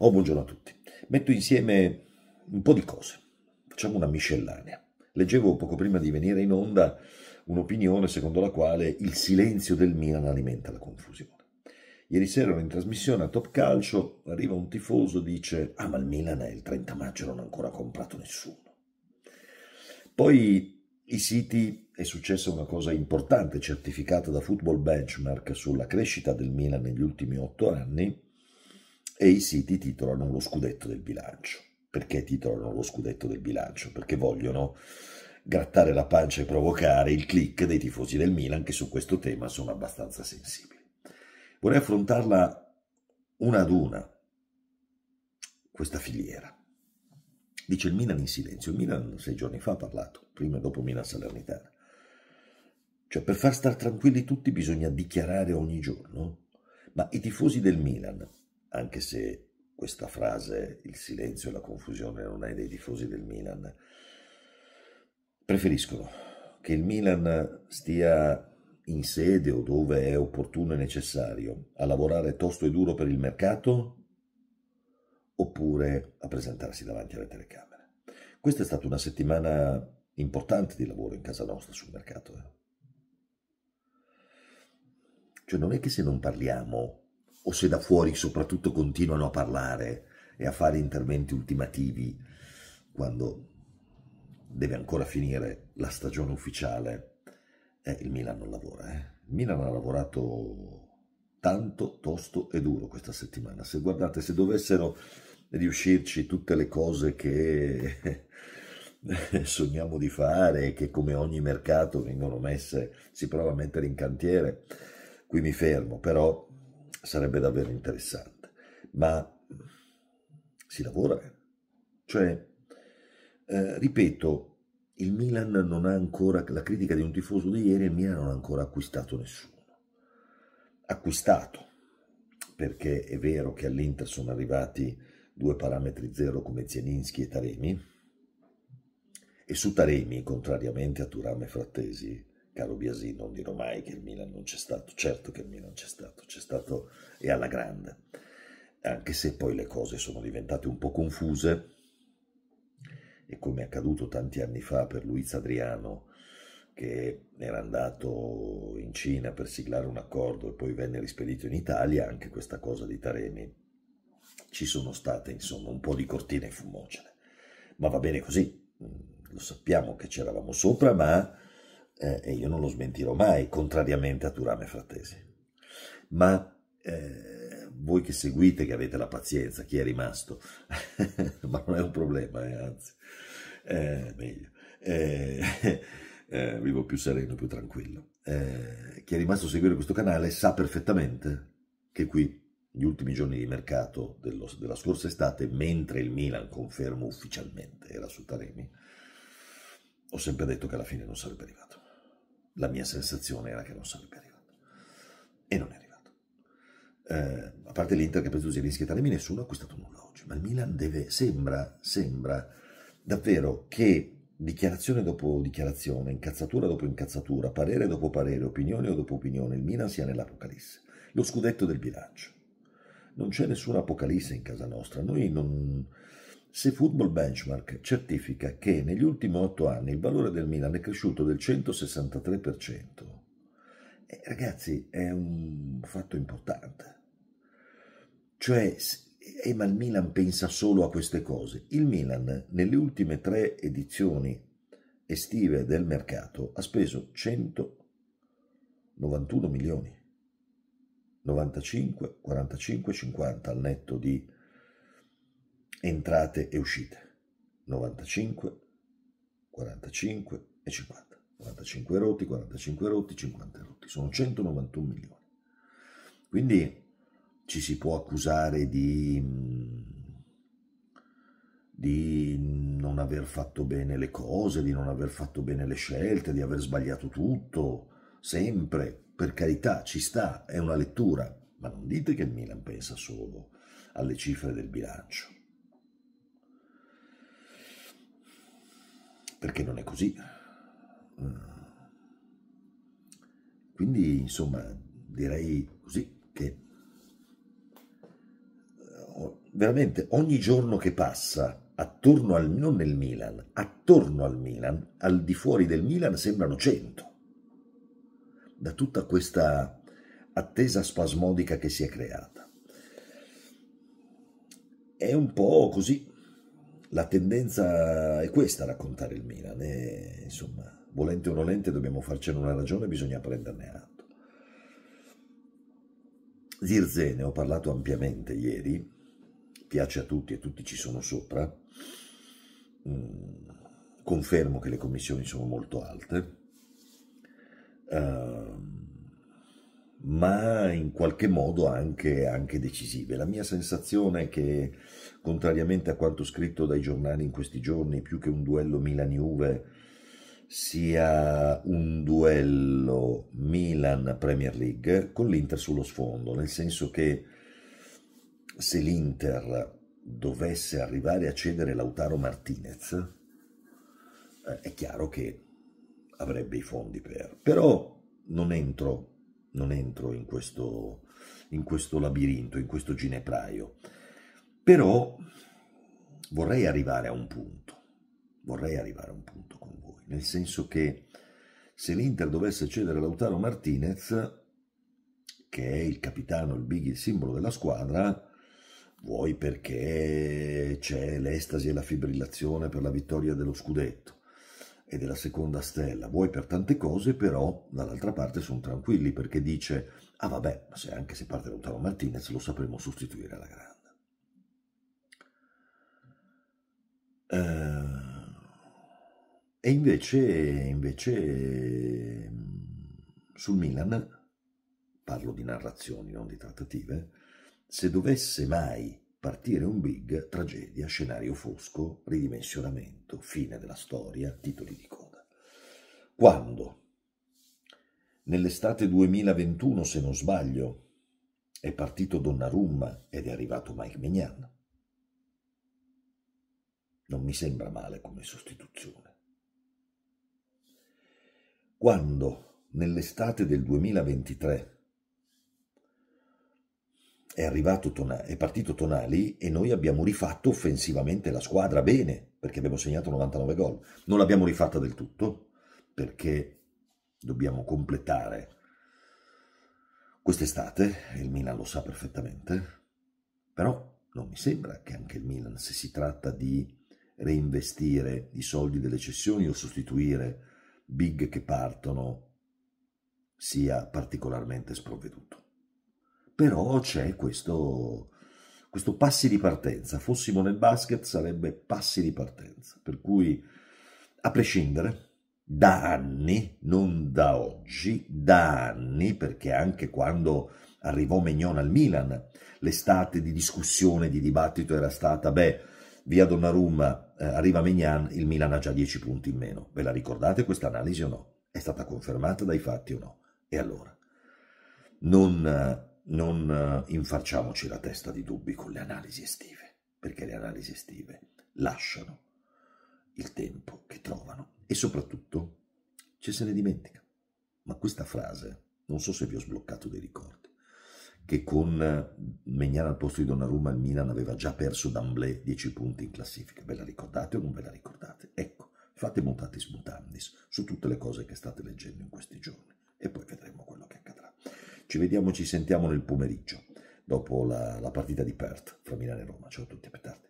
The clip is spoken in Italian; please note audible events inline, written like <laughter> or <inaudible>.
Oh, buongiorno a tutti. Metto insieme un po' di cose, facciamo una miscellanea. Leggevo poco prima di venire in onda un'opinione secondo la quale il silenzio del Milan alimenta la confusione. Ieri sera ero in trasmissione a Top Calcio, arriva un tifoso dice «Ah, ma il Milan è il 30 maggio, non ha ancora comprato nessuno». Poi i siti è successa una cosa importante certificata da Football Benchmark sulla crescita del Milan negli ultimi otto anni, e i siti titolano lo scudetto del bilancio. Perché titolano lo scudetto del bilancio? Perché vogliono grattare la pancia e provocare il click dei tifosi del Milan che su questo tema sono abbastanza sensibili. Vorrei affrontarla una ad una, questa filiera. Dice il Milan in silenzio. Il Milan sei giorni fa ha parlato, prima e dopo Milan Salernitana. Cioè per far stare tranquilli tutti bisogna dichiarare ogni giorno. Ma i tifosi del Milan anche se questa frase, il silenzio e la confusione non è dei tifosi del Milan, preferiscono che il Milan stia in sede o dove è opportuno e necessario a lavorare tosto e duro per il mercato oppure a presentarsi davanti alle telecamere. Questa è stata una settimana importante di lavoro in casa nostra sul mercato. Eh. Cioè non è che se non parliamo o se da fuori soprattutto continuano a parlare e a fare interventi ultimativi quando deve ancora finire la stagione ufficiale, eh, il Milan non lavora. Eh. Il Milan ha lavorato tanto, tosto e duro questa settimana. Se guardate, se dovessero riuscirci tutte le cose che <laughs> sogniamo di fare, che come ogni mercato vengono messe, si prova a mettere in cantiere, qui mi fermo, però sarebbe davvero interessante, ma si lavora. Cioè, eh, ripeto, il Milan non ha ancora, la critica di un tifoso di ieri, il Milan non ha ancora acquistato nessuno. Acquistato, perché è vero che all'Inter sono arrivati due parametri zero come Zieninski e Taremi, e su Taremi, contrariamente a Turam e Frattesi, caro Biasi, non dirò mai che il Milan non c'è stato, certo che il Milan c'è stato, c'è stato e alla grande, anche se poi le cose sono diventate un po' confuse e come è accaduto tanti anni fa per Luiz Adriano, che era andato in Cina per siglare un accordo e poi venne rispedito in Italia, anche questa cosa di Taremi, ci sono state insomma un po' di cortine fumogene. Ma va bene così, lo sappiamo che c'eravamo sopra, ma eh, e io non lo smentirò mai, contrariamente a Turame Frattesi. Ma eh, voi che seguite, che avete la pazienza, chi è rimasto, <laughs> ma non è un problema, eh, anzi, eh, meglio, eh, <laughs> eh, vivo più sereno, più tranquillo. chi è rimasto a seguire questo canale sa perfettamente che qui gli ultimi giorni di mercato dello, della scorsa estate, mentre il Milan, confermo ufficialmente, era su Taremi, ho sempre detto che alla fine non sarebbe arrivato la mia sensazione era che non sarebbe arrivato. E non è arrivato. Eh, a parte l'Inter che ha preso Zielinski e Taremi, nessuno ha acquistato nulla oggi. Ma il Milan deve, sembra, sembra davvero che dichiarazione dopo dichiarazione, incazzatura dopo incazzatura, parere dopo parere, opinione dopo opinione, il Milan sia nell'Apocalisse. Lo scudetto del bilancio. Non c'è nessuna Apocalisse in casa nostra. Noi non se Football Benchmark certifica che negli ultimi otto anni il valore del Milan è cresciuto del 163%. E ragazzi, è un fatto importante. Cioè, eh, ma il Milan pensa solo a queste cose. Il Milan, nelle ultime tre edizioni estive del mercato, ha speso 191 milioni. 95, 45, 50 al netto di entrate e uscite 95, 45 e 50. 45 rotti, 45 rotti, 50 rotti. Sono 191 milioni. Quindi ci si può accusare di, mm, di non aver fatto bene le cose, di non aver fatto bene le scelte, di aver sbagliato tutto, sempre. Per carità, ci sta, è una lettura, ma non dite che il Milan pensa solo alle cifre del bilancio perché non è così. Mm. Quindi, insomma, direi così che eh, veramente ogni giorno che passa attorno al non nel Milan, attorno al Milan, al di fuori del Milan sembrano 100. Da tutta questa attesa spasmodica che si è creata. È un po' così la tendenza è questa a raccontare il Milan e insomma, volente o nolente dobbiamo farcene una ragione, bisogna prenderne atto. Zirze ne ho parlato ampiamente ieri, piace a tutti e tutti ci sono sopra, mm, confermo che le commissioni sono molto alte, uh, ma in qualche modo anche, anche, decisive. La mia sensazione è che, contrariamente a quanto scritto dai giornali in questi giorni, più che un duello Milan-Juve, sia un duello Milan-Premier League con l'Inter sullo sfondo, nel senso che se l'Inter dovesse arrivare a cedere Lautaro Martinez, eh, è chiaro che avrebbe i fondi per. Però non entro non entro in questo, in questo labirinto, in questo ginepraio. Però vorrei arrivare a un punto, vorrei arrivare a un punto con voi, nel senso che se l'Inter dovesse cedere Lautaro Martinez, che è il capitano, il big, il simbolo della squadra, vuoi perché c'è l'estasi e la fibrillazione per la vittoria dello scudetto, e della seconda stella, vuoi per tante cose, però dall'altra parte sono tranquilli perché dice, ah vabbè, se anche se parte lontano Martinez lo sapremo sostituire alla grande. Eh, e invece, invece mm, sul Milan, parlo di narrazioni, non di trattative, se dovesse mai Partire un big, tragedia, scenario fosco, ridimensionamento, fine della storia, titoli di coda. Quando? Nell'estate 2021, se non sbaglio, è partito Donnarumma ed è arrivato Mike Mignan. Non mi sembra male come sostituzione. Quando, nell'estate del 2023, è, Tona- è partito Tonali e noi abbiamo rifatto offensivamente la squadra bene, perché abbiamo segnato 99 gol. Non l'abbiamo rifatta del tutto, perché dobbiamo completare quest'estate, il Milan lo sa perfettamente, però non mi sembra che anche il Milan, se si tratta di reinvestire i soldi delle cessioni o sostituire big che partono, sia particolarmente sprovveduto però c'è questo, questo passi di partenza. Fossimo nel basket sarebbe passi di partenza, per cui a prescindere da anni, non da oggi, da anni, perché anche quando arrivò Mignon al Milan, l'estate di discussione, di dibattito era stata, beh, via Donnarumma, eh, arriva Mignon, il Milan ha già 10 punti in meno. Ve la ricordate questa analisi o no? È stata confermata dai fatti o no? E allora? Non eh, non eh, infarciamoci la testa di dubbi con le analisi estive, perché le analisi estive lasciano il tempo che trovano e soprattutto ci se ne dimentica. Ma questa frase, non so se vi ho sbloccato dei ricordi, che con eh, Megnana al posto di Donnarumma il Milan aveva già perso d'amblè 10 punti in classifica, ve la ricordate o non ve la ricordate? Ecco, fate mutatis mutandis su tutte le cose che state leggendo in questi giorni e poi vedremo ci vediamo, ci sentiamo nel pomeriggio, dopo la, la partita di Perth fra Milano e Roma. Ciao a tutti, a più tardi.